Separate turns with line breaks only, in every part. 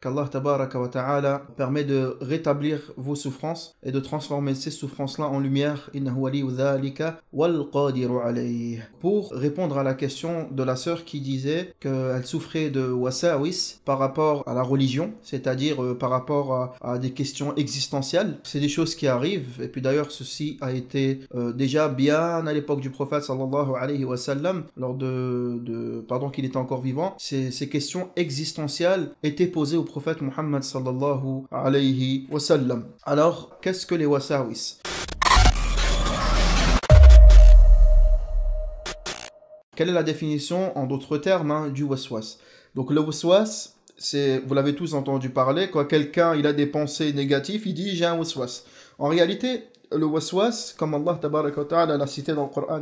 qu'Allah tabaraka wa ta'ala permet de rétablir vos souffrances et de transformer ces souffrances-là en lumière. Pour répondre à la question de la sœur qui disait qu'elle souffrait de wasawis par rapport à la religion, c'est-à-dire euh, par rapport à, des questions existentielles, c'est des choses qui arrivent. Et puis d'ailleurs, ceci a été euh, déjà bien à l'époque du prophète sallallahu alayhi wa sallam, lors de, pardon, qu'il était encore vivant. Ces, ces questions existentielles étaient posées au prophète Muhammad sallallahu alayhi wa sallam. Alors, qu'est-ce que les wasawis Quelle est la définition, en d'autres termes, hein, du waswas Donc le waswas, c'est, vous l'avez tous entendu parler, quand quelqu'un il a des pensées négatives, il dit j'ai un waswas. En réalité, le waswas, comme Allah ta'ala l'a cité dans le Coran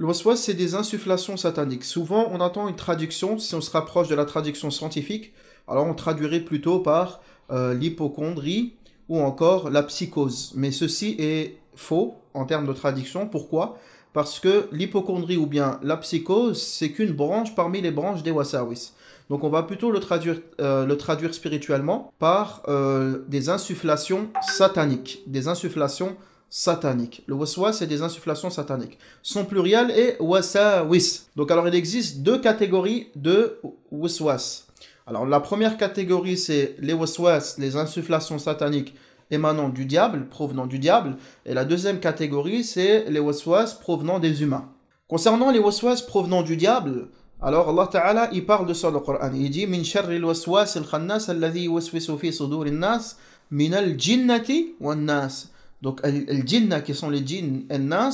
le waswas c'est des insufflations sataniques. Souvent, on attend une traduction, si on se rapproche de la traduction scientifique, alors on traduirait plutôt par euh, l'hypochondrie ou encore la psychose. Mais ceci est faux en termes de traduction. Pourquoi Parce que l'hypochondrie ou bien la psychose, c'est qu'une branche parmi les branches des wasawis. Donc on va plutôt le traduire, euh, spirituellement par euh, des insufflations sataniques. Des insufflations sataniques. Le waswas, c'est des insufflations sataniques. Son pluriel est wasawis. Donc alors il existe deux catégories de waswas alors la première catégorie, c'est les waswas, les insufflations sataniques émanant du diable, provenant du diable. Et la deuxième catégorie, c'est les waswas provenant des humains. Concernant les waswas provenant du diable, alors Allah Ta'ala, il parle de ça dans le Coran. Il dit « Min sharri waswas al-khannas alladhi ofis fi sudur nas min al-jinnati wan-nas » Donc, al-jinna, qui sont les djinns et nas,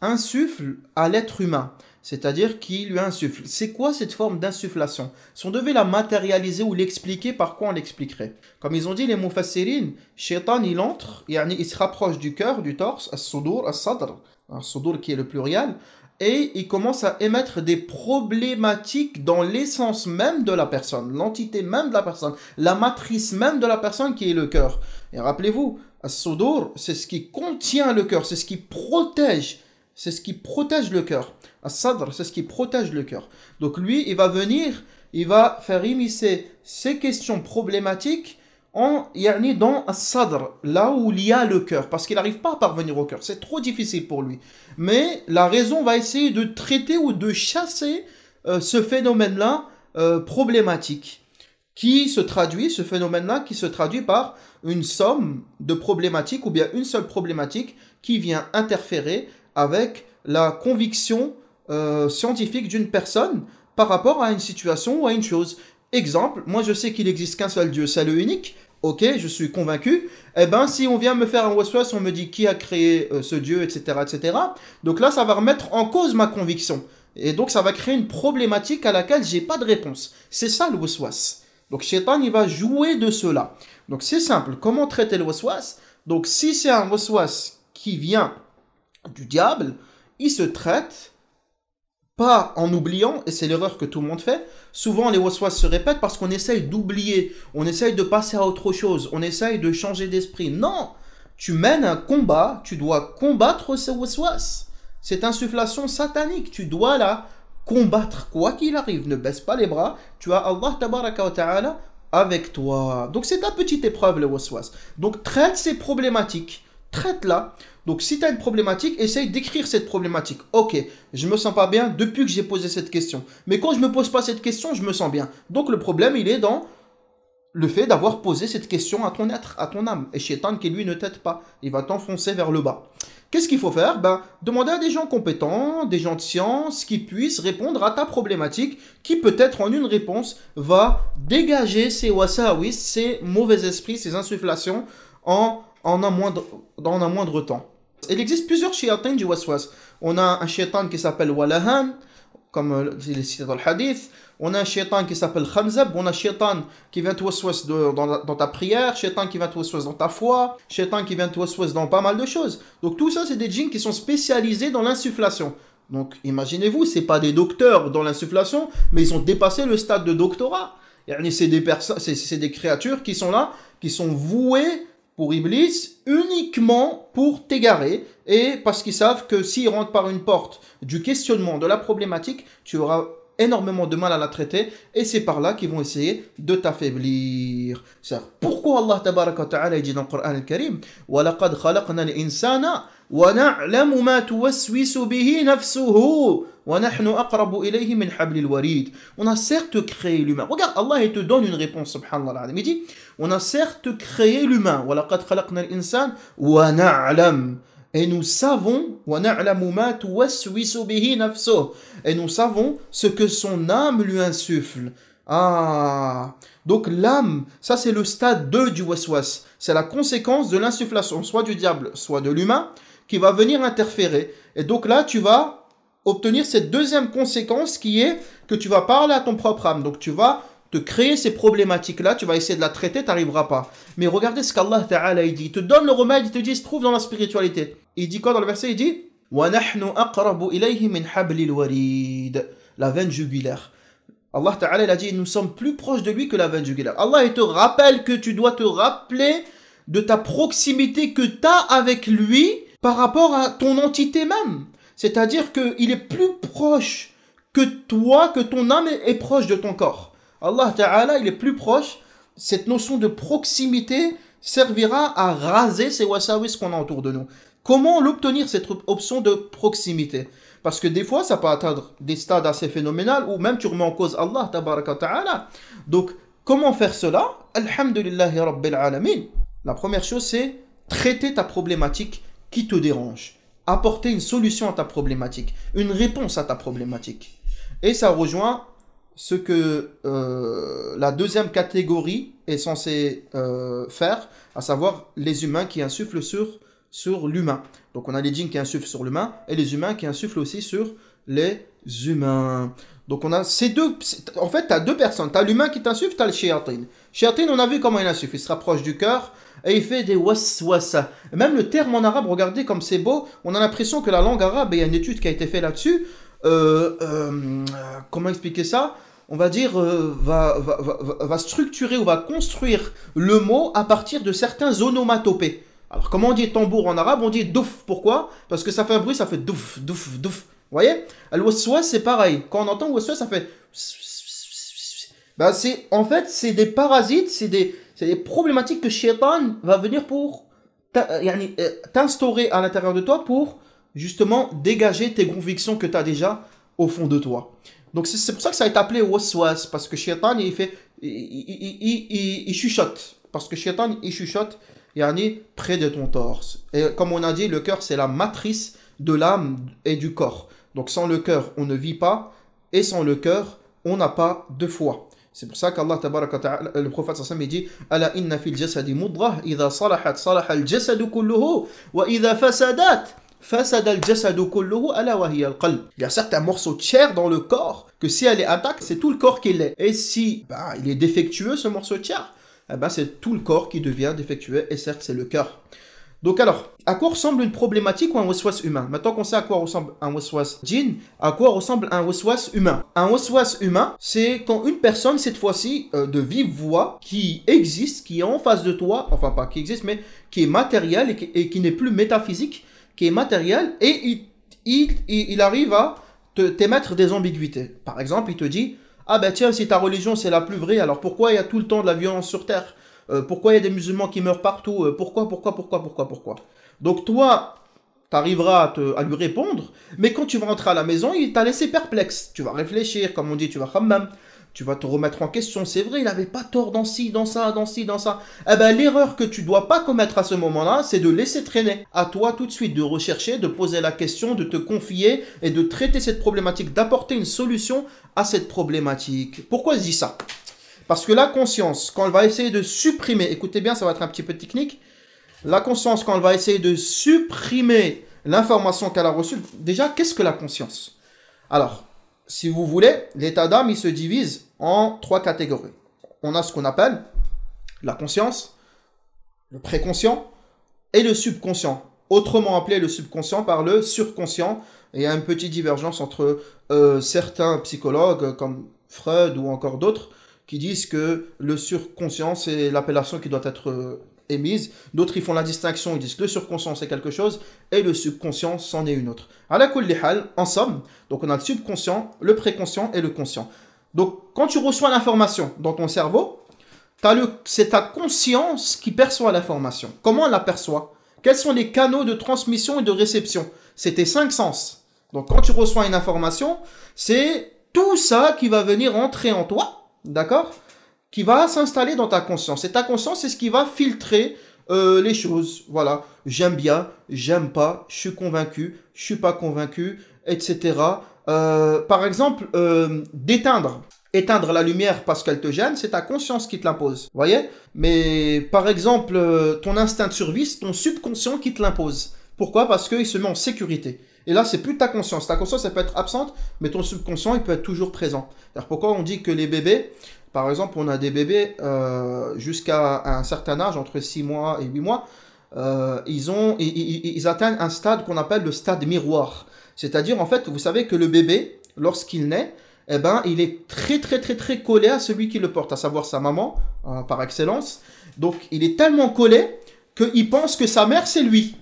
insufflent à l'être humain c'est-à-dire qui lui insuffle. C'est quoi cette forme d'insufflation Si on devait la matérialiser ou l'expliquer, par quoi on l'expliquerait Comme ils ont dit les mufassirines, Shaitan il entre, il se rapproche du cœur, du torse, as-sudur, as-sadr, as-sudur qui est le pluriel, et il commence à émettre des problématiques dans l'essence même de la personne, l'entité même de la personne, la matrice même de la personne qui est le cœur. Et rappelez-vous, as-sudur, c'est ce qui contient le cœur, c'est ce qui protège c'est ce qui protège le cœur. à sadr c'est ce qui protège le cœur. Donc lui, il va venir, il va faire immiscer ces questions problématiques en, yani dans un sadr là où il y a le cœur, parce qu'il n'arrive pas à parvenir au cœur, c'est trop difficile pour lui. Mais la raison va essayer de traiter ou de chasser euh, ce phénomène-là euh, problématique, qui se traduit, ce phénomène-là, qui se traduit par une somme de problématiques, ou bien une seule problématique qui vient interférer avec la conviction euh, scientifique d'une personne par rapport à une situation ou à une chose. Exemple, moi je sais qu'il n'existe qu'un seul Dieu, c'est le unique. Ok, je suis convaincu. Eh ben, si on vient me faire un waswas, on me dit qui a créé euh, ce Dieu, etc., etc. Donc là, ça va remettre en cause ma conviction. Et donc, ça va créer une problématique à laquelle j'ai pas de réponse. C'est ça le waswas. Donc, Shaitan, il va jouer de cela. Donc, c'est simple. Comment traiter le waswas Donc, si c'est un waswas qui vient du diable, il se traite pas en oubliant, et c'est l'erreur que tout le monde fait, souvent les waswas se répètent parce qu'on essaye d'oublier, on essaye de passer à autre chose, on essaye de changer d'esprit. Non Tu mènes un combat, tu dois combattre ces waswas. Cette insufflation satanique, tu dois la combattre quoi qu'il arrive. Ne baisse pas les bras, tu as Allah wa ta'ala avec toi. Donc c'est ta petite épreuve les waswas. Donc traite ces problématiques, traite-la. Donc si tu as une problématique, essaye d'écrire cette problématique. Ok, je me sens pas bien depuis que j'ai posé cette question. Mais quand je me pose pas cette question, je me sens bien. Donc le problème, il est dans le fait d'avoir posé cette question à ton être, à ton âme. Et Shaitan qui lui ne t'aide pas, il va t'enfoncer vers le bas. Qu'est-ce qu'il faut faire ben, Demander à des gens compétents, des gens de science, qui puissent répondre à ta problématique, qui peut-être en une réponse va dégager ces wasawis, ces mauvais esprits, ces insufflations en, en, moindre, dans un moindre temps. Il existe plusieurs shayatins du waswas. On a un shaitan qui s'appelle Walahan, comme euh, il est cité dans le hadith. On a un shaitan qui s'appelle Khamzab. On a un shaitan qui vient te waswas dans, ta prière, shaitan qui vient te waswas dans ta foi, shaitan qui vient te waswas dans pas mal de choses. Donc tout ça, c'est des djinns qui sont spécialisés dans l'insufflation. Donc imaginez-vous, c'est pas des docteurs dans l'insufflation, mais ils ont dépassé le stade de doctorat. C'est des, c'est des créatures qui sont là, qui sont vouées pour Iblis uniquement pour t'égarer et parce qu'ils savent que s'ils rentrent par une porte du questionnement de la problématique, tu auras énormément de mal à la traiter et c'est par là qu'ils vont essayer de t'affaiblir. Pourquoi Allah ta'ala dit dans le Coran al-Karim « on a certes créé l'humain. Regarde, Allah il te donne une réponse, Il dit, on a certes créé l'humain. et nous savons et nous savons ce que son âme lui insuffle ah donc l'âme ça c'est le stade 2 du waswas c'est la conséquence de l'insufflation soit du diable soit de l'humain qui va venir interférer. Et donc là, tu vas obtenir cette deuxième conséquence qui est que tu vas parler à ton propre âme. Donc tu vas te créer ces problématiques-là, tu vas essayer de la traiter, tu n'arriveras pas. Mais regardez ce qu'Allah Ta'ala dit. Il te donne le remède, il te dit, se trouve dans la spiritualité. Il dit quoi dans le verset Il dit La veine jugulaire. Allah Ta'ala il a dit, nous sommes plus proches de lui que la veine jugulaire. Allah il te rappelle que tu dois te rappeler de ta proximité que tu as avec lui par rapport à ton entité même. C'est-à-dire qu'il est plus proche que toi, que ton âme est proche de ton corps. Allah Ta'ala, il est plus proche. Cette notion de proximité servira à raser ces wasawis qu'on a autour de nous. Comment l'obtenir, cette option de proximité Parce que des fois, ça peut atteindre des stades assez phénoménaux où même tu remets en cause Allah Ta'ala. Donc, comment faire cela Rabbil La première chose, c'est traiter ta problématique qui te dérange, apporter une solution à ta problématique, une réponse à ta problématique. Et ça rejoint ce que euh, la deuxième catégorie est censée euh, faire, à savoir les humains qui insufflent sur, sur l'humain. Donc on a les djinns qui insufflent sur l'humain et les humains qui insufflent aussi sur les humains. Donc on a ces deux. En fait, tu as deux personnes. Tu as l'humain qui t'insuffle, tu as le shayatin. Shayatin on a vu comment il insuffle. Il se rapproche du cœur et il fait des waswasa. Même le terme en arabe, regardez comme c'est beau. On a l'impression que la langue arabe, et il y a une étude qui a été faite là-dessus. Euh, euh, comment expliquer ça on va dire, euh, va, va, va, va, structurer ou va construire le mot à partir de certains onomatopées. Alors, comment on dit tambour en arabe On dit douf. Pourquoi Parce que ça fait un bruit, ça fait douf, douf, douf. Vous voyez Le « waswas c'est pareil. Quand on entend waswas, ça fait... Bah, c'est, en fait, c'est des parasites, c'est des, des problématiques que Shaitan va venir pour euh, euh, t'instaurer à l'intérieur de toi pour justement dégager tes convictions que tu as déjà au fond de toi. Donc c'est pour ça que ça a été appelé waswas, parce que Shaitan, il fait, il, il, il, chuchote. Parce que Shaitan, il chuchote, yani, près de ton torse. Et comme on a dit, le cœur, c'est la matrice de l'âme et du corps. Donc sans le cœur, on ne vit pas, et sans le cœur, on n'a pas de foi. C'est pour ça qu'Allah ta'ala, le prophète sallam dit Ala inna fil jasadi idha salahat salaha al jasadu kulluhu wa idha fasadat al jasadu kulluhu wa Il y a un morceau de chair dans le corps que si elle est attaque, c'est tout le corps qui l'est. Et si bah, il est défectueux ce morceau de chair, eh ben, c'est tout le corps qui devient défectueux et certes c'est le cœur. Donc alors, à quoi ressemble une problématique ou un waswas humain Maintenant qu'on sait à quoi ressemble un waswas djinn, à quoi ressemble un waswas humain Un waswas humain, c'est quand une personne, cette fois-ci, euh, de vive voix, qui existe, qui est en face de toi, enfin pas qui existe, mais qui est matérielle et qui, n'est plus métaphysique, qui est matérielle, et il, il arrive à t'émettre des ambiguïtés. Par exemple, il te dit, ah ben tiens, si ta religion c'est la plus vraie, alors pourquoi il y a tout le temps de la violence sur Terre euh, pourquoi il y a des musulmans qui meurent partout, euh, pourquoi, pourquoi, pourquoi, pourquoi, pourquoi. Donc toi, tu arriveras à, lui répondre, mais quand tu vas rentrer à la maison, il t'a laissé perplexe. Tu vas réfléchir, comme on dit, tu vas même tu vas te remettre en question. C'est vrai, il n'avait pas tort dans ci, dans ça, dans ci, dans ça. Eh bien, l'erreur que tu dois pas commettre à ce moment-là, c'est de laisser traîner. À toi tout de suite de rechercher, de poser la question, de te confier et de traiter cette problématique, d'apporter une solution à cette problématique. Pourquoi je dis ça parce que la conscience, quand elle va essayer de supprimer, écoutez bien, ça va être un petit peu technique, la conscience, quand elle va essayer de supprimer l'information qu'elle a reçue, déjà, qu'est-ce que la conscience Alors, si vous voulez, l'état d'âme, il se divise en trois catégories. On a ce qu'on appelle la conscience, le préconscient et le subconscient, autrement appelé le subconscient par le surconscient. il y a une petite divergence entre euh, certains psychologues comme Freud ou encore d'autres qui disent que le surconscient, c'est l'appellation qui doit être euh, émise. D'autres, ils font la distinction, ils disent que le surconscient, c'est quelque chose, et le subconscient, c'en est une autre. À la hal, en somme, donc on a le subconscient, le préconscient et le conscient. Donc, quand tu reçois l'information dans ton cerveau, c'est ta conscience qui perçoit l'information. Comment elle la perçoit Quels sont les canaux de transmission et de réception C'est tes cinq sens. Donc, quand tu reçois une information, c'est tout ça qui va venir entrer en toi d'accord Qui va s'installer dans ta conscience. Et ta conscience, c'est ce qui va filtrer euh, les choses. Voilà, j'aime bien, j'aime pas, je suis convaincu, je suis pas convaincu, etc. Euh, par exemple, euh, d'éteindre. Éteindre la lumière parce qu'elle te gêne, c'est ta conscience qui te l'impose, voyez Mais par exemple, ton instinct de survie, c'est ton subconscient qui te l'impose. Pourquoi Parce qu'il se met en sécurité. Et là, c'est plus ta conscience. Ta conscience, elle peut être absente, mais ton subconscient, il peut être toujours présent. Alors pourquoi on dit que les bébés, par exemple, on a des bébés euh, jusqu'à un certain âge, entre 6 mois et 8 mois, euh, ils, ont, ils, atteignent un stade qu'on appelle le stade miroir. C'est-à-dire, en fait, vous savez que le bébé, lorsqu'il naît, eh ben, il est très, très, très, très collé à celui qui le porte, à savoir sa maman, euh, par excellence. Donc, il est tellement collé qu'il pense que sa mère, c'est lui.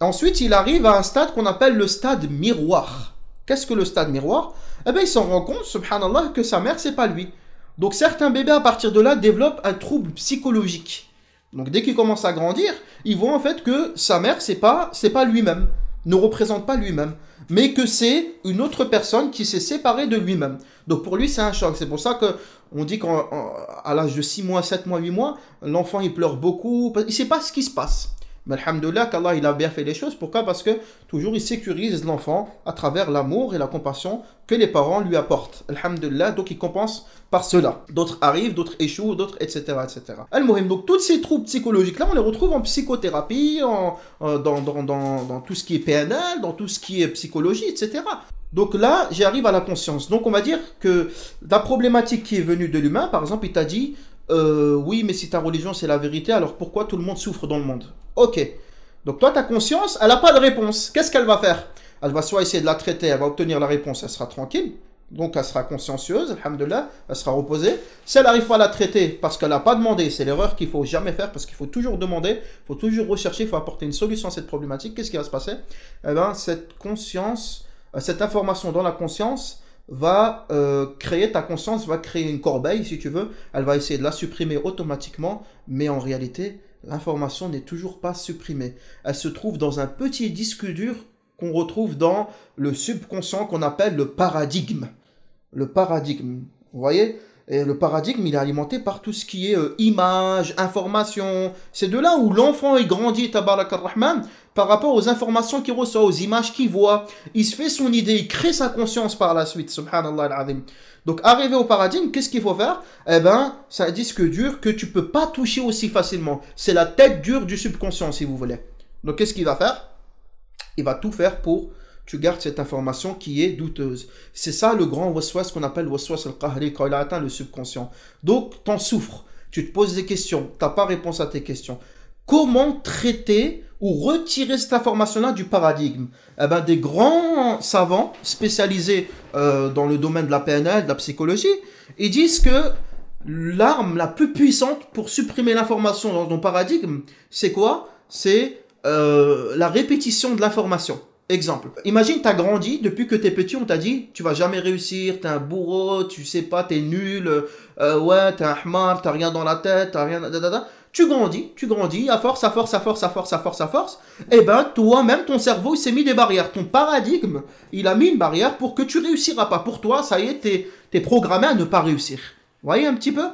Ensuite, il arrive à un stade qu'on appelle le stade miroir. Qu'est-ce que le stade miroir Eh bien, il s'en rend compte, subhanallah, que sa mère, c'est pas lui. Donc, certains bébés, à partir de là, développent un trouble psychologique. Donc, dès qu'ils commencent à grandir, ils voient en fait que sa mère, c'est pas, c'est pas lui-même, ne représente pas lui-même, mais que c'est une autre personne qui s'est séparée de lui-même. Donc, pour lui, c'est un choc. C'est pour ça que on dit qu'à l'âge de 6 mois, 7 mois, 8 mois, l'enfant, il pleure beaucoup. Il sait pas ce qui se passe. Mais alhamdoulilah qu'Allah il a bien fait les choses. Pourquoi Parce que toujours il sécurise l'enfant à travers l'amour et la compassion que les parents lui apportent. Alhamdoulilah, donc il compense par cela. D'autres arrivent, d'autres échouent, d'autres etc. etc. al donc toutes ces troubles psychologiques-là, on les retrouve en psychothérapie, en, euh, dans, dans, dans, dans tout ce qui est PNL, dans tout ce qui est psychologie, etc. Donc là, j'arrive à la conscience. Donc on va dire que la problématique qui est venue de l'humain, par exemple, il t'a dit, euh, oui, mais si ta religion c'est la vérité, alors pourquoi tout le monde souffre dans le monde Ok. Donc toi, ta conscience, elle n'a pas de réponse. Qu'est-ce qu'elle va faire Elle va soit essayer de la traiter, elle va obtenir la réponse, elle sera tranquille. Donc elle sera consciencieuse, alhamdoulilah, elle sera reposée. Si elle n'arrive pas à la traiter parce qu'elle n'a pas demandé, c'est l'erreur qu'il faut jamais faire parce qu'il faut toujours demander, il faut toujours rechercher, il faut apporter une solution à cette problématique. Qu'est-ce qui va se passer Eh bien, cette conscience, euh, cette information dans la conscience, va euh, créer ta conscience, va créer une corbeille si tu veux, elle va essayer de la supprimer automatiquement, mais en réalité, l'information n'est toujours pas supprimée. Elle se trouve dans un petit disque dur qu'on retrouve dans le subconscient qu'on appelle le paradigme. Le paradigme, vous voyez et le paradigme, il est alimenté par tout ce qui est images, euh, image, information. C'est de là où l'enfant, est grandi, Tabarak rahman par rapport aux informations qu'il reçoit, aux images qu'il voit. Il se fait son idée, il crée sa conscience par la suite, subhanallah al Donc, arrivé au paradigme, qu'est-ce qu'il faut faire Eh ben, c'est un disque dur que tu peux pas toucher aussi facilement. C'est la tête dure du subconscient, si vous voulez. Donc, qu'est-ce qu'il va faire Il va tout faire pour tu gardes cette information qui est douteuse. C'est ça le grand waswas qu'on appelle waswas al-qahri quand il a atteint le subconscient. Donc, t'en souffres, tu te poses des questions, t'as pas réponse à tes questions. Comment traiter ou retirer cette information-là du paradigme eh ben, Des grands savants spécialisés euh, dans le domaine de la PNL, de la psychologie, ils disent que l'arme la plus puissante pour supprimer l'information dans ton paradigme, c'est quoi C'est euh, la répétition de l'information. Exemple, imagine t'as grandi depuis que t'es petit, on t'a dit tu vas jamais réussir, t'es un bourreau, tu sais pas, t'es nul, euh, ouais, t'es un tu t'as rien dans la tête, t'as rien, Tu grandis, tu grandis, à force, à force, à force, à force, à force, à force, et eh ben toi-même ton cerveau il s'est mis des barrières, ton paradigme il a mis une barrière pour que tu réussiras pas. Pour toi, ça y est, t'es es programmé à ne pas réussir. Vous voyez un petit peu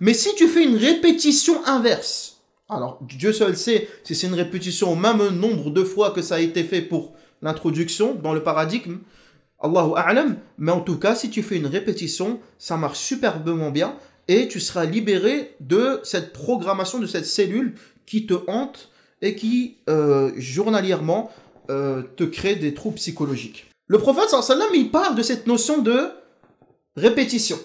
Mais si tu fais une répétition inverse, alors Dieu seul sait si c'est une répétition au même nombre de fois que ça a été fait pour l'introduction, dans le paradigme. Allahu A'lam, mais en tout cas, si tu fais une répétition, ça marche superbement bien et tu seras libéré de cette programmation, de cette cellule qui te hante et qui, euh, journalièrement, euh, te crée des troubles psychologiques. Le prophète, sallam, il parle de cette notion de répétition.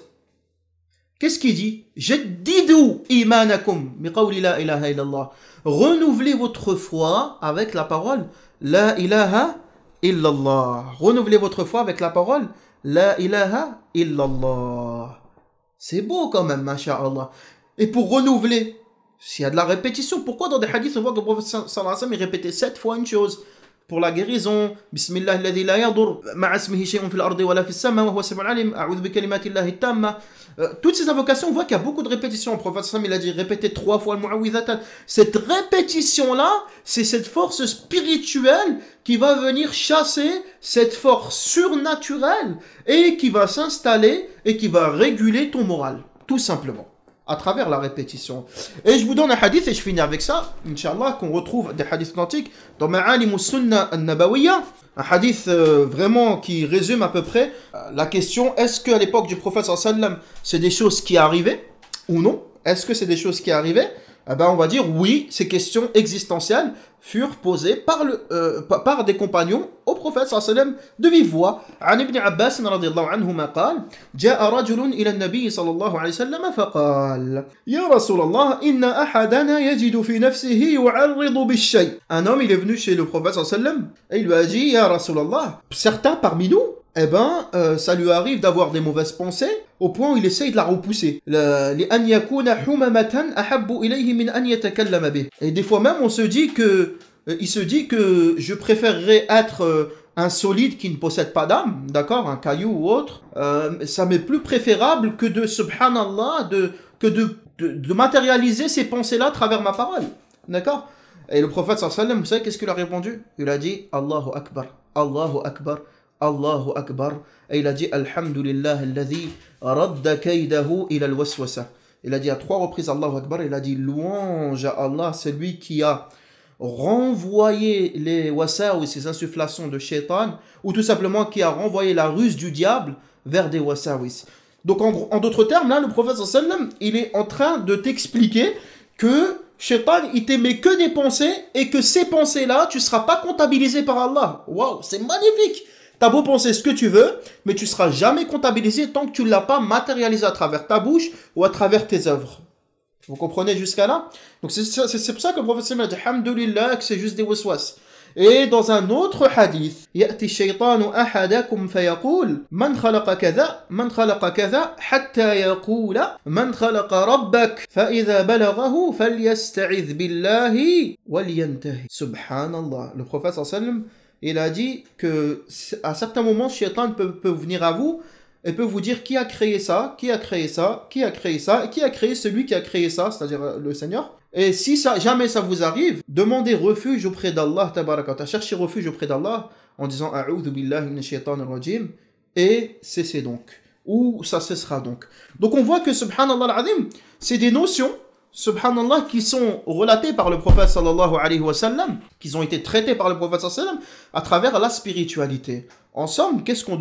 Qu'est-ce qu'il dit jadidou imanakum ilaha illallah. Renouvelez votre foi avec la parole la ilaha illallah. Renouvelez votre foi avec la parole La ilaha illallah. C'est beau quand même, masha'Allah. Et pour renouveler, s'il y a de la répétition, pourquoi dans des hadiths on voit que le prophète sallallahu alayhi wa sallam répétait sept fois une chose pour la guérison. Bismillah la yadur shay'un fil ardi wa la fis sama wa huwa alim. bi euh, Toutes ces invocations, on voit qu'il y a beaucoup de répétitions. Le prophète Sam, a dit répétez trois fois le mu'awwidhatan. Cette répétition-là, c'est cette force spirituelle qui va venir chasser cette force surnaturelle et qui va s'installer et qui va réguler ton moral, tout simplement à travers la répétition. Et je vous donne un hadith et je finis avec ça, Inch'Allah, qu'on retrouve des hadiths authentiques dans Ma'alim Sunnah al-Nabawiyya. Un hadith euh, vraiment qui résume à peu près euh, la question est-ce qu'à l'époque du prophète sallam, c'est des choses qui arrivaient ou non Est-ce que c'est des choses qui arrivaient eh ben on va dire oui, ces questions existentielles furent posées par, le, euh, par des compagnons au prophète sallallahu alayhi wa sallam de vive voix. An ibn Abbas radiallahu anhu ma qal, Ja'a rajulun ila nabi sallallahu alayhi wa sallam fa qal, Ya Rasulallah, inna ahadana yajidu fi nafsihi yu'arridu bi shay. Un homme est venu chez le prophète sallallahu alayhi wa sallam et il lui a dit, Ya Rasulallah, certains parmi nous eh ben, euh, ça lui arrive d'avoir des mauvaises pensées, au point où il essaye de la repousser. Et des fois même, on se dit que, euh, il se dit que je préférerais être euh, un solide qui ne possède pas d'âme, d'accord, un caillou ou autre, ça m'est plus préférable que de, subhanallah, de, que de, de matérialiser ces pensées-là à travers ma parole, d'accord Et le prophète sallallahu alayhi wa sallam, vous savez qu'est-ce qu'il a répondu Il a dit « Allahu Akbar, Allahu Akbar ». Allahu Akbar. Et il a dit Alhamdulillah, alladhi Il a dit à trois reprises Allahu Akbar. Il a dit Louange à Allah, celui qui a renvoyé les wasawis, ces ses insufflations de shaitan, ou tout simplement qui a renvoyé la ruse du diable vers des wasawis. Donc en, d'autres termes, là, le prophète sallam, il est en train de t'expliquer que shaitan, il t'aimait que des pensées et que ces pensées-là, tu ne seras pas comptabilisé par Allah. Waouh, c'est magnifique T'as beau penser ce que tu veux, mais tu ne seras jamais comptabilisé tant que tu ne l'as pas matérialisé à travers ta bouche ou à travers tes œuvres. Vous comprenez jusqu'à là Donc c'est pour ça que le prophète a dit Alhamdulillah, que c'est juste des waswas. Et dans un autre hadith, Ya'ti shaytanu يأتي الشيطان أحدكم فيقول من خلق كذا من خلق كذا حتى يقول من خلق ربك فإذا بلغه فليستعذ billahi wal سبحان Subhanallah le prophète sallallahu il a dit que à certains moments, Shaitan peut, venir à vous et peut vous dire qui a créé ça, qui a créé ça, qui a créé ça, et qui a créé celui qui a créé ça, c'est-à-dire euh, le Seigneur. Et si ça, jamais ça vous arrive, demandez refuge auprès d'Allah, tabarakata, cherchez refuge auprès d'Allah en disant A'udhu billahi rajim et cessez donc. Ou ça cessera donc. Donc on voit que subhanallah al c'est des notions subhanallah, qui sont relatés par le prophète sallallahu alayhi wa sallam, qui ont été traités par le prophète sallallahu alayhi wa sallam, à travers la spiritualité. En somme, qu'est-ce qu'on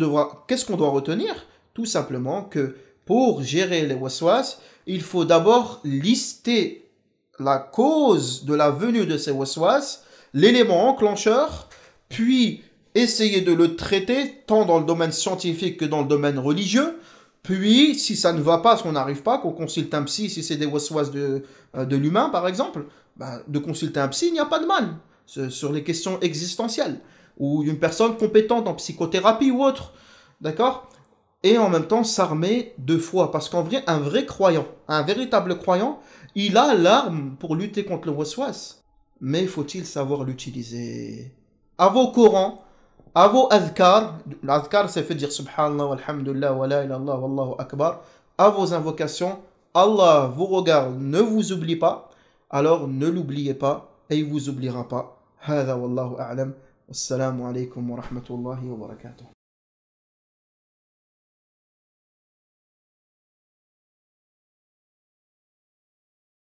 qu'est-ce qu'on doit retenir Tout simplement que pour gérer les waswas, il faut d'abord lister la cause de la venue de ces waswas, l'élément enclencheur, puis essayer de le traiter tant dans le domaine scientifique que dans le domaine religieux, puis, si ça ne va pas, si on n'arrive pas, qu'on consulte un psy, si c'est des waswas de, euh, de l'humain, par exemple, bah, de consulter un psy, il n'y a pas de mal sur les questions existentielles. Ou une personne compétente en psychothérapie ou autre. D'accord Et en même temps, s'armer de foi. Parce qu'en vrai, un vrai croyant, un véritable croyant, il a l'arme pour lutter contre le waswas. Mais faut-il savoir l'utiliser À vos Corans, افو اذكار الاذكار سي dire سبحان الله والحمد لله ولا اله الا الله والله اكبر à vos invocations Allah vous regarde ne vous oublie pas alors ne l'oubliez pas et il vous oubliera pas هذا والله اعلم والسلام عليكم ورحمه الله وبركاته